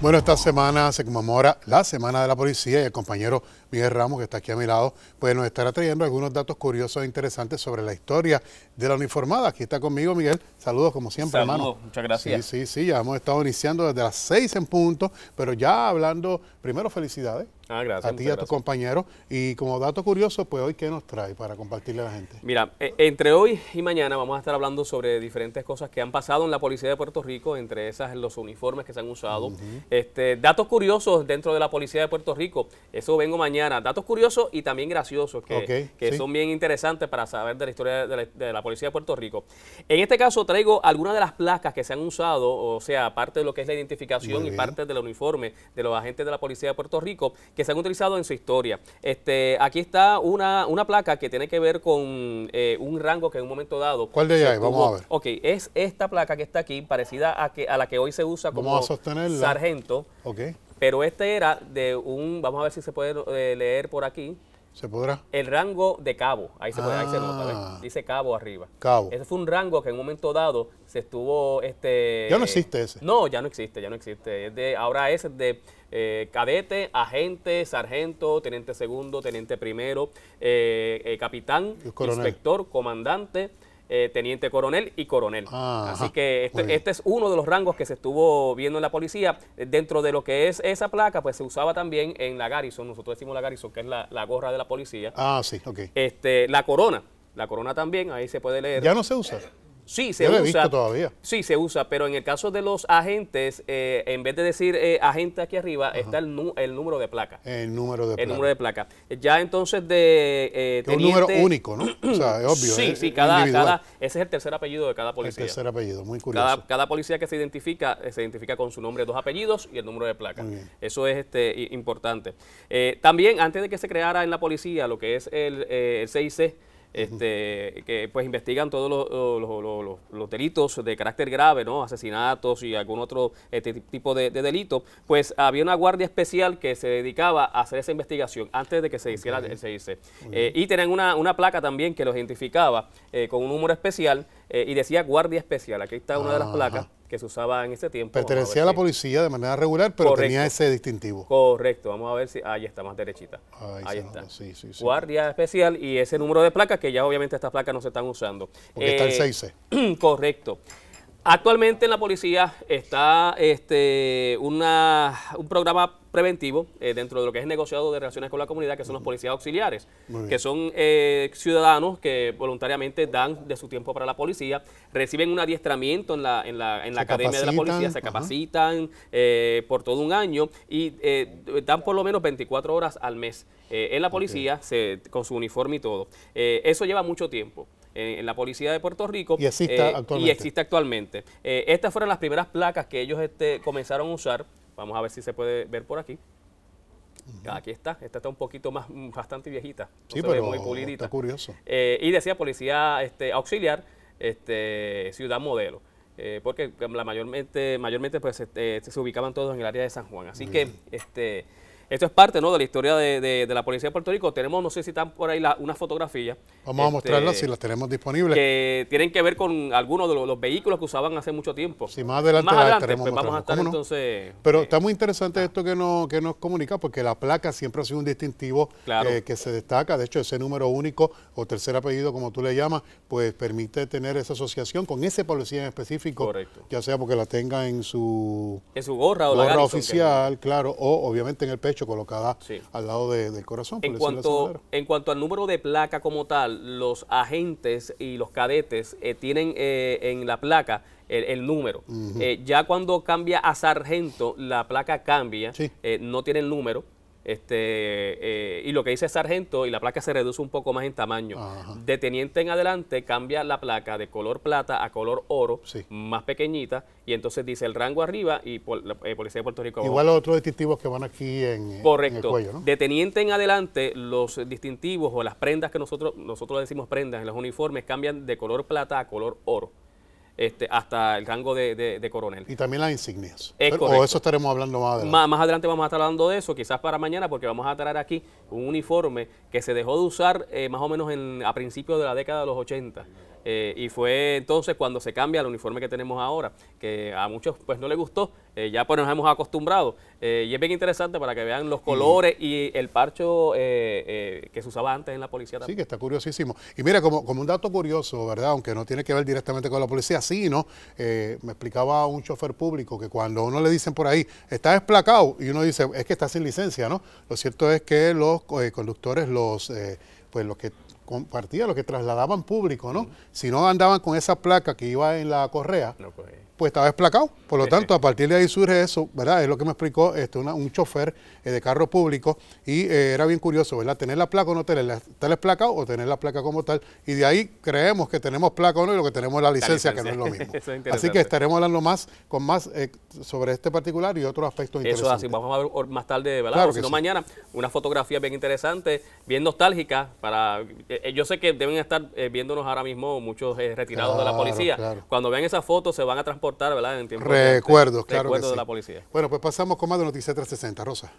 Bueno, esta semana se conmemora la Semana de la Policía y el compañero Miguel Ramos, que está aquí a mi lado, pues nos estará trayendo algunos datos curiosos e interesantes sobre la historia de la uniformada. Aquí está conmigo Miguel. Saludos como siempre, Saludos, hermano. muchas gracias. Sí, sí, sí, ya hemos estado iniciando desde las seis en punto, pero ya hablando, primero felicidades Ah, gracias. A ti y a tus compañeros. Y como dato curioso, pues hoy, ¿qué nos trae para compartirle a la gente? Mira, e, entre hoy y mañana vamos a estar hablando sobre diferentes cosas que han pasado en la Policía de Puerto Rico, entre esas los uniformes que se han usado. este, datos curiosos dentro de la Policía de Puerto Rico, eso vengo mañana. Datos curiosos y también graciosos, que, son bien interesantes para saber de la historia de la, de la, Policía de Puerto Rico. En este caso traigo algunas de las placas que se han usado, o sea, parte de lo que es la identificación y parte del uniforme de los agentes de la Policía de Puerto Rico que se han utilizado en su historia. Este, aquí está una, una placa que tiene que ver con eh, un rango que en un momento dado... ¿Cuál de ella es? Vamos a ver. Ok, es esta placa que está aquí, parecida a, que, a la que hoy se usa como sargento. Ok. Pero este era de un, vamos a ver si se puede eh, leer por aquí, podrá? El rango de cabo, ahí se, puede, ahí se ah. dice cabo arriba. Cabo. Ese fue un rango que en un momento dado se estuvo... este Ya no existe ese. No, ya no existe, ya no existe. Es de, ahora es de eh, cadete, agente, sargento, teniente segundo, teniente primero, eh, eh, capitán, inspector, comandante. Eh, teniente coronel y coronel. Ah, Así que este, este, es uno de los rangos que se estuvo viendo en la policía. Dentro de lo que es esa placa, pues se usaba también en la Garrison, nosotros decimos la Garrison, que es la, gorra de la policía. Ah, sí, ok. Este, la corona, la corona también, ahí se puede leer. Ya no se usa. Sí, se usa. todavía. Sí, se usa, pero en el caso de los agentes, eh, en vez de decir eh, agente aquí arriba, está el, el, número de placa. El número de placa. El número de placa. Ya entonces de. Eh, un número único, ¿no? o sea, es obvio. Sí, sí, cada, cada, Ese es el tercer apellido de cada policía. El tercer apellido, muy curioso. Cada, policía que se identifica, eh, se identifica con su nombre, dos apellidos y el número de placa. Eso es este, importante. también, antes de que se creara en la policía lo que es el, el CIC, este, que pues investigan todos los, delitos de carácter grave, ¿no? asesinatos y algún otro este tipo de, delito, pues había una guardia especial que se dedicaba a hacer esa investigación antes de que se hiciera el eh, y tenían una, placa también que los identificaba eh, con un número especial eh, y decía guardia especial. Aquí está una de las placas que se usaba en ese tiempo. Pertenecía a, la policía de manera regular, pero tenía ese distintivo. Correcto, vamos a ver si... Ahí está, más derechita. Ahí, está. Guardia especial y ese número de placas que ya obviamente estas placas no se están usando. Porque está el 6C. Eh, Correcto. Actualmente en la policía está este, una, un programa preventivo eh, dentro de lo que es negociado de relaciones con la comunidad, que son los policías auxiliares, que son eh, ciudadanos que voluntariamente dan de su tiempo para la policía, reciben un adiestramiento en la, en la, en la academia de la policía, se capacitan eh, por todo un año y dan por lo menos 24 horas al mes en la policía se, con su uniforme y todo. eso lleva mucho tiempo en, la policía de Puerto Rico. Y eh, existe actualmente. Eh, estas fueron las primeras placas que ellos este, comenzaron a usar. Vamos a ver si se puede ver por aquí. Aquí está, esta está un poquito más, mm, bastante viejita. sí, pero Está curioso. Eh, y decía policía este, auxiliar, este, ciudad modelo. porque la mayormente, mayormente pues, este, se ubicaban todos en el área de San Juan. Así que este, esto es parte ¿no? de la historia de, la Policía de Puerto Rico. Tenemos, no sé si están por ahí la, unas fotografías. Vamos a este, mostrarlas si las tenemos disponibles. Que tienen que ver con algunos de los, vehículos que usaban hace mucho tiempo. Sí, más adelante, más adelante pues, vamos a estar entonces... Pero eh, está muy interesante ah. esto que, nos, que nos comunica porque la placa siempre ha sido un distintivo eh, que se destaca. De hecho, ese número único o tercer apellido, como tú le llamas, pues permite tener esa asociación con ese policía en específico. Correcto. Ya sea porque la tenga en su... En su gorra o oficial, claro, o obviamente en el pecho colocada al lado del corazón. En cuanto, en cuanto al número de placa como tal, los agentes y los cadetes eh, tienen eh, en la placa el, número. Eh, ya cuando cambia a sargento, la placa cambia, no tiene el número. Este, eh, y lo que dice sargento y la placa se reduce un poco más en tamaño. De teniente en adelante cambia la placa de color plata a color oro, más pequeñita, y entonces dice el rango arriba y eh, Policía de Puerto Rico. Igual los otros distintivos que van aquí en, el cuello, ¿no? De teniente en adelante, los distintivos o las prendas que nosotros, nosotros decimos prendas en los uniformes cambian de color plata a color oro. Este, hasta el rango de, coronel. Y también las insignias. o eso estaremos hablando más adelante. Más, adelante vamos a estar hablando de eso, quizás para mañana, porque vamos a traer aquí un uniforme que se dejó de usar eh, más o menos en, a principios de la década de los 80. Eh, y fue entonces cuando se cambia el uniforme que tenemos ahora, que a muchos pues no les gustó, eh, ya pues nos hemos acostumbrado. Eh, y es bien interesante para que vean los colores y el parcho que se usaba antes en la policía también. Sí, que está curiosísimo. Y mira, como, como un dato curioso, ¿verdad? Aunque no tiene que ver directamente con la policía, sí, ¿no? me explicaba un chofer público que cuando uno le dicen por ahí, está desplacado, y uno dice, es que está sin licencia, ¿no? Lo cierto es que los conductores, los, pues los que compartía, lo que trasladaban público, ¿no? Si no andaban con esa placa que iba en la correa, pues estaba desplacado. Por lo tanto, a partir de ahí surge eso, ¿verdad? Es lo que me explicó este, un chofer eh, de carro público y eh, era bien curioso, ¿verdad? Tener la placa o no tenerla, estar desplacado o tener la placa como tal. Y de ahí creemos que tenemos placa o no y lo que tenemos es la licencia, que no es lo mismo. así que estaremos hablando más con más eh, sobre este particular y otros aspectos interesantes. Eso así, vamos a ver más tarde, ¿verdad? si no mañana, una fotografía bien interesante, bien nostálgica para eh, yo sé que deben estar eh, viéndonos ahora mismo muchos eh, retirados de la policía. Cuando vean esa foto se van a transportar, ¿verdad? En tiempo Recuerdos, de, claro. Recuerdos de la policía. Bueno, pues pasamos con más de Noticias 360. Rosa.